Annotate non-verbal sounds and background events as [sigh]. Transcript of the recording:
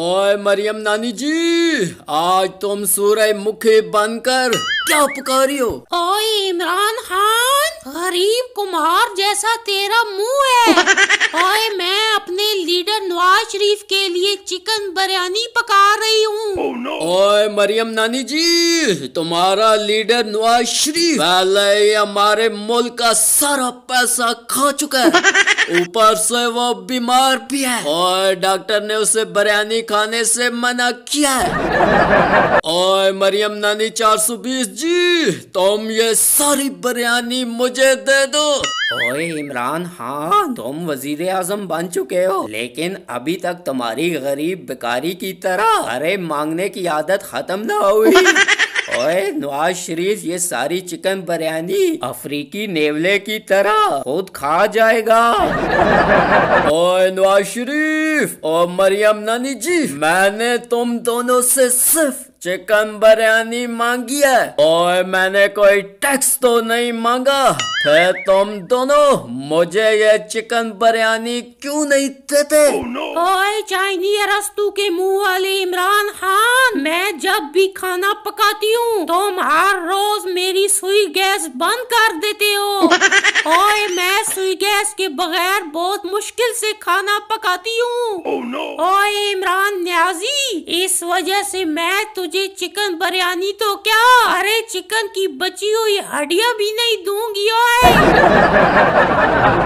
ओए मरियम नानी जी आज तुम सूरह मुखी बनकर क्या पुकारी हो ओए इमरान खान गरीब कुमार जैसा तेरा मुंह है [laughs] ओए मैं अपने लीडर नवाज शरीफ के लिए चिकन बिरयानी पका रही हूँ oh ओए मरियम नानी जी शरीफ तुम्हारा लीडर नवाज शरीफ पहले ही हमारे मुल्क का सारा पैसा खा चुका है [laughs] ऊपर से वो बीमार भी है और डॉक्टर ने उसे बिरयानी खाने से मना किया है और [laughs] मरियम नानी 420 जी तुम ये सारी बिरयानी मुझे दे दो ओए इमरान हाँ तुम वजीर आजम बन चुके हो लेकिन अभी तक तुम्हारी गरीब बेकारी की तरह अरे मांगने की आदत खत्म ना हुई [laughs] ओए नवाज शरीफ ये सारी चिकन बिरयानी अफ्रीकी नेवले की तरह खुद खा जाएगा ओए नवाज शरीफ और मरियम नानी जी मैंने तुम दोनों से सिर्फ चिकन बिरयानी मांगी है ओए मैंने कोई टैक्स तो नहीं मांगा फिर तुम दोनों मुझे ये चिकन बिरयानी क्यों नहीं देते ओए चाइनी अरस्तु के मुंह वाले इमरान खान जब भी खाना पकाती हूँ तुम हर रोज मेरी सुई गैस बंद कर देते हो [laughs] ओए मैं सुई गैस के बगैर बहुत मुश्किल से खाना पकाती हूँ oh, no. इमरान न्याजी इस वजह से मैं तुझे चिकन बिरयानी तो क्या अरे चिकन की बची हुई हड्डियाँ भी नहीं दूंगी ओए [laughs]